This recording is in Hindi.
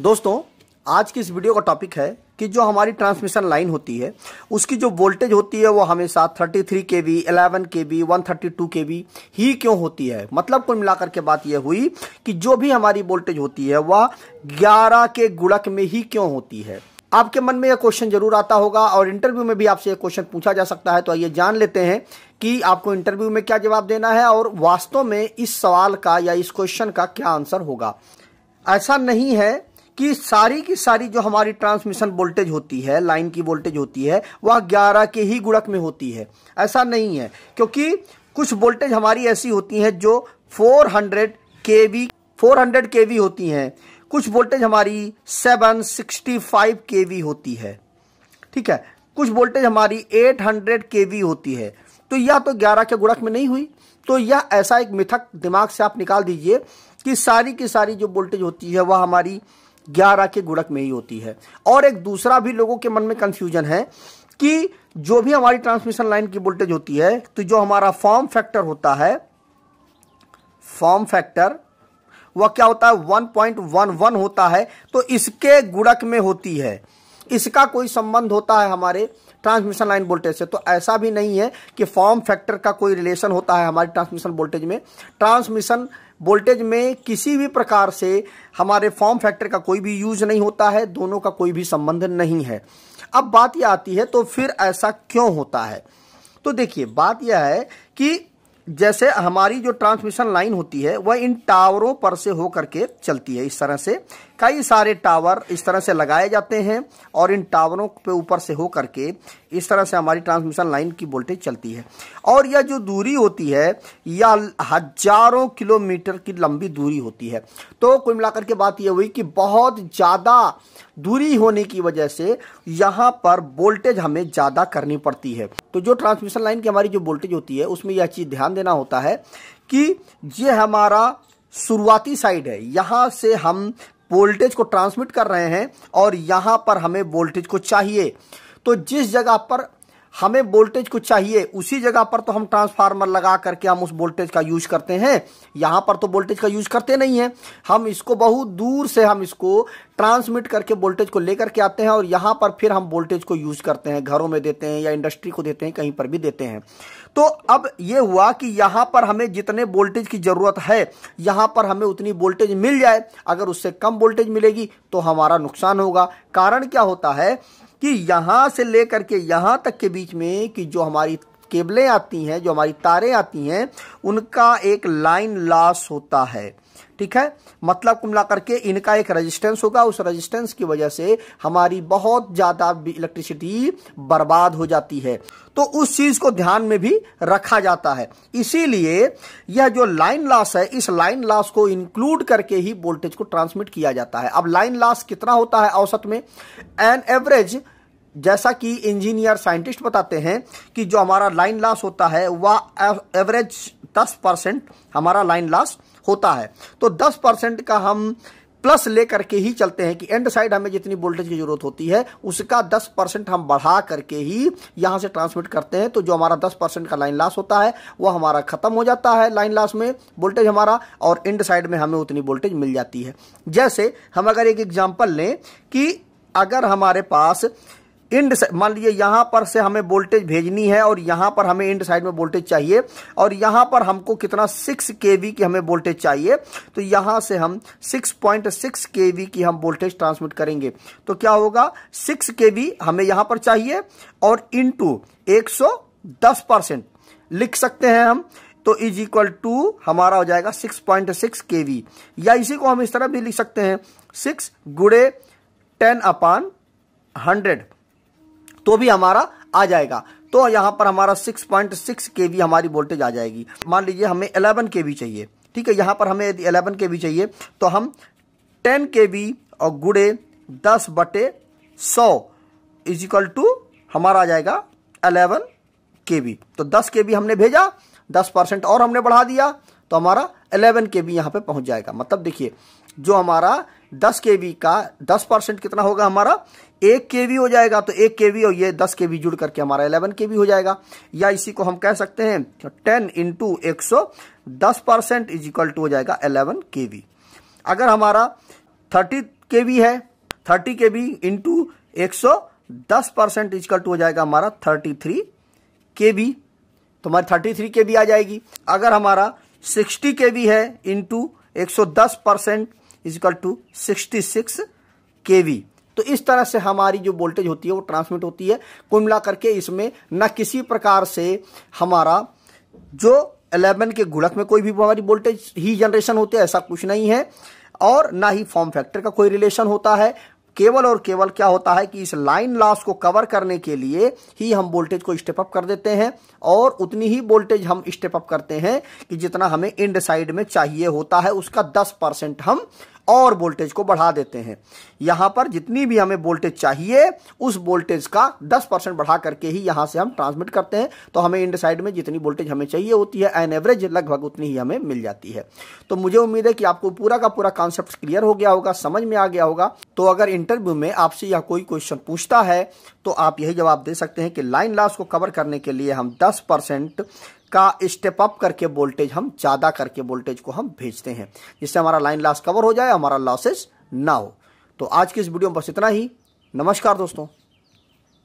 दोस्तों आज की इस वीडियो का टॉपिक है कि जो हमारी ट्रांसमिशन लाइन होती है उसकी जो वोल्टेज होती है वो हमेशा 33 three K V eleven K V one thirty two K V ही क्यों होती है मतलब कुल मिलाकर के बात यह हुई कि जो भी हमारी वोल्टेज होती है वह 11 के गुड़क में ही क्यों होती है आपके मन में यह क्वेश्चन जरूर आता होगा और इंटरव्यू में भी आपसे यह क्वेश्चन पूछा जा सकता है तो आइए जान लेते हैं कि आपको इंटरव्यू में क्या जवाब देना है और वास्तव में इस सवाल का या इस क्वेश्चन का क्या आंसर होगा ऐसा नहीं है कि सारी की सारी जो हमारी ट्रांसमिशन वोल्टेज होती है लाइन की वोल्टेज होती है वह ग्यारह के ही गुड़क में होती है ऐसा नहीं है क्योंकि कुछ वोल्टेज हमारी ऐसी होती हैं जो 400 hundred K V four hundred K V होती हैं कुछ वोल्टेज हमारी seven sixty five K V होती है ठीक है कुछ वोल्टेज हमारी एट हंड्रेड के वी होती है तो यह तो ग्यारह के गुड़क में नहीं हुई तो यह ऐसा एक मिथक दिमाग से आप निकाल दीजिए कि सारी की सारी जो वोल्टेज होती है वह हमारी ग्यारह के गुणक में ही होती है और एक दूसरा भी लोगों के मन में कंफ्यूजन है कि जो भी हमारी ट्रांसमिशन लाइन की वोल्टेज होती है तो जो हमारा फॉर्म फैक्टर होता है फॉर्म फैक्टर वह क्या होता है 1.11 होता है तो इसके गुणक में होती है इसका कोई संबंध होता है हमारे ट्रांसमिशन लाइन वोल्टेज से तो ऐसा भी नहीं है कि फॉर्म फैक्टर का कोई रिलेशन होता है हमारे ट्रांसमिशन वोल्टेज में ट्रांसमिशन वोल्टेज में किसी भी प्रकार से हमारे फॉर्म फैक्टर का कोई भी यूज नहीं होता है दोनों का कोई भी संबंध नहीं है अब बात यह आती है तो फिर ऐसा क्यों होता है तो देखिए बात यह है कि जैसे हमारी जो ट्रांसमिशन लाइन होती है वह इन टावरों पर से होकर के चलती है इस तरह से कई सारे टावर इस तरह से लगाए जाते हैं और इन टावरों पे ऊपर से होकर के इस तरह से हमारी ट्रांसमिशन लाइन की वोल्टेज चलती है और यह जो दूरी होती है यह हजारों किलोमीटर की लंबी दूरी होती है तो कुल मिलाकर के बात यह हुई कि बहुत ज़्यादा दूरी होने की वजह से यहाँ पर वोल्टेज हमें ज़्यादा करनी पड़ती है तो जो ट्रांसमिशन लाइन की हमारी जो वोल्टेज होती है उसमें यह चीज़ ध्यान देना होता है कि ये हमारा शुरुआती साइड है यहाँ से हम वोल्टेज को ट्रांसमिट कर रहे हैं और यहाँ पर हमें वोल्टेज को चाहिए तो जिस जगह पर हमें वोल्टेज को चाहिए उसी जगह पर तो हम ट्रांसफार्मर लगा करके हम उस वोल्टेज का यूज करते हैं यहाँ पर तो वोल्टेज का यूज करते नहीं हैं हम इसको बहुत दूर से हम इसको ट्रांसमिट करके वोल्टेज को लेकर के आते हैं और यहाँ पर फिर हम वोल्टेज को यूज करते हैं घरों में देते हैं या इंडस्ट्री को देते हैं कहीं पर भी देते हैं तो अब ये हुआ कि यहाँ पर हमें जितने वोल्टेज की ज़रूरत है यहाँ पर हमें उतनी वोल्टेज मिल जाए अगर उससे कम वोल्टेज मिलेगी तो हमारा नुकसान होगा कारण क्या होता है कि यहाँ से लेकर के यहाँ तक के बीच में कि जो हमारी केबलें आती हैं जो हमारी तारें आती हैं उनका एक लाइन लॉस होता है ठीक है मतलब कुल मिला करके इनका एक रजिस्टेंस होगा उस रजिस्टेंस की वजह से हमारी बहुत ज़्यादा इलेक्ट्रिसिटी बर्बाद हो जाती है तो उस चीज़ को ध्यान में भी रखा जाता है इसीलिए यह जो लाइन लॉस है इस लाइन लॉस को इंक्लूड करके ही वोल्टेज को ट्रांसमिट किया जाता है अब लाइन लॉस कितना होता है औसत में एन एवरेज जैसा कि इंजीनियर साइंटिस्ट बताते हैं कि जो हमारा लाइन लॉस होता है वह एवरेज दस परसेंट हमारा लाइन लॉस होता है तो 10 परसेंट का हम प्लस लेकर के ही चलते हैं कि एंड साइड हमें जितनी वोल्टेज की जरूरत होती है उसका 10 परसेंट हम बढ़ा करके ही यहां से ट्रांसमिट करते हैं तो जो हमारा 10 परसेंट का लाइन लॉस होता है वह हमारा खत्म हो जाता है लाइन लॉस में वोल्टेज हमारा और एंड साइड में हमें उतनी वोल्टेज मिल जाती है जैसे हम अगर एक एग्जाम्पल लें कि अगर हमारे पास इंड मान लीजिए यहां पर से हमें वोल्टेज भेजनी है और यहां पर हमें इंड साइड में वोल्टेज चाहिए और यहां पर हमको कितना सिक्स के की हमें वोल्टेज चाहिए तो यहां से हम सिक्स पॉइंट सिक्स के की हम वोल्टेज ट्रांसमिट करेंगे तो क्या होगा सिक्स के हमें यहां पर चाहिए और इन टू एक सौ दस परसेंट लिख सकते हैं हम तो इज इक्वल टू हमारा हो जाएगा six point six K V या इसी को हम इस तरह भी लिख सकते हैं सिक्स गुड़े टेन अपान हंड्रेड तो भी हमारा आ जाएगा तो यहाँ पर हमारा 6.6 पॉइंट हमारी वोल्टेज आ जाएगी मान लीजिए हमें 11 के चाहिए ठीक है यहाँ पर हमें यदि 11 के चाहिए तो हम 10 के और गुड़े दस बटे सौ इज इक्वल टू हमारा आ जाएगा 11 के तो 10 के हमने भेजा 10 परसेंट और हमने बढ़ा दिया तो हमारा 11 के बी यहाँ पे पहुँच जाएगा मतलब देखिए जो हमारा दस के का दस परसेंट कितना होगा हमारा एक के हो जाएगा तो एक के और ये दस के जुड़ करके हमारा इलेवन के हो जाएगा या इसी को हम कह सकते हैं तो टेन इंटू एक सौ दस परसेंट इज इक्वल टू हो जाएगा इलेवन के अगर हमारा थर्टी के है थर्टी के बी इंटू एक सौ दस परसेंट इजकल टू हो जाएगा हमारा थर्टी थ्री के बी तो हमारी थर्टी थ्री के बी आ जाएगी अगर हमारा सिक्सटी के बी है इंटू एक सौ दस percent equal to sixty six K V तो इस तरह से हमारी जो वोल्टेज होती है वो ट्रांसमिट होती है कुल मिला करके इसमें न किसी प्रकार से हमारा जो एलेवन के गुड़क में कोई भी हमारी वोल्टेज ही जनरेशन होती है ऐसा कुछ नहीं है और ना ही फॉर्म फैक्टर का कोई रिलेशन होता है केवल और केवल क्या होता है कि इस लाइन लॉस को कवर करने के लिए ही हम वोल्टेज को स्टेप अप कर देते हैं और उतनी ही वोल्टेज हम स्टेप अप करते हैं कि जितना हमें इंड साइड में चाहिए होता है उसका 10 परसेंट हम और वोल्टेज को बढ़ा देते हैं यहां पर जितनी भी हमें वोल्टेज चाहिए उस वोल्टेज का 10 परसेंट बढ़ा करके ही यहां से हम ट्रांसमिट करते हैं तो हमें इंड साइड में जितनी वोल्टेज हमें चाहिए होती है एन एवरेज लगभग उतनी ही हमें मिल जाती है तो मुझे उम्मीद है कि आपको पूरा का पूरा कॉन्सेप्ट क्लियर हो गया होगा समझ में आ गया होगा तो अगर इंटरव्यू में आपसे यह कोई क्वेश्चन पूछता है तो आप यही जवाब दे सकते हैं कि लाइन लॉस को कवर करने के लिए हम दस परसेंट का स्टेप अप करके वोल्टेज हम ज़्यादा करके वोल्टेज को हम भेजते हैं जिससे हमारा लाइन लॉस कवर हो जाए हमारा लॉसेस ना हो तो आज की इस वीडियो में बस इतना ही नमस्कार दोस्तों